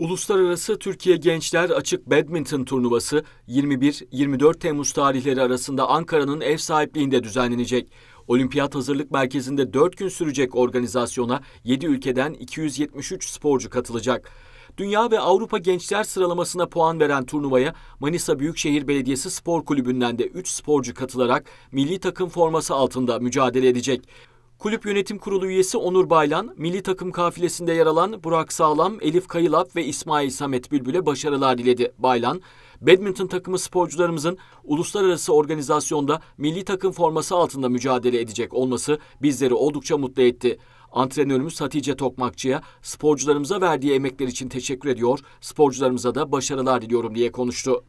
Uluslararası Türkiye Gençler Açık Badminton Turnuvası 21-24 Temmuz tarihleri arasında Ankara'nın ev sahipliğinde düzenlenecek. Olimpiyat Hazırlık Merkezi'nde 4 gün sürecek organizasyona 7 ülkeden 273 sporcu katılacak. Dünya ve Avrupa gençler sıralamasına puan veren turnuvaya Manisa Büyükşehir Belediyesi Spor Kulübü'nden de 3 sporcu katılarak milli takım forması altında mücadele edecek. Kulüp Yönetim Kurulu üyesi Onur Baylan, milli takım kafilesinde yer alan Burak Sağlam, Elif Kayılap ve İsmail Samet Bülbül'e başarılar diledi. Baylan, badminton takımı sporcularımızın uluslararası organizasyonda milli takım forması altında mücadele edecek olması bizleri oldukça mutlu etti. Antrenörümüz Hatice Tokmakçı'ya sporcularımıza verdiği emekler için teşekkür ediyor, sporcularımıza da başarılar diliyorum diye konuştu.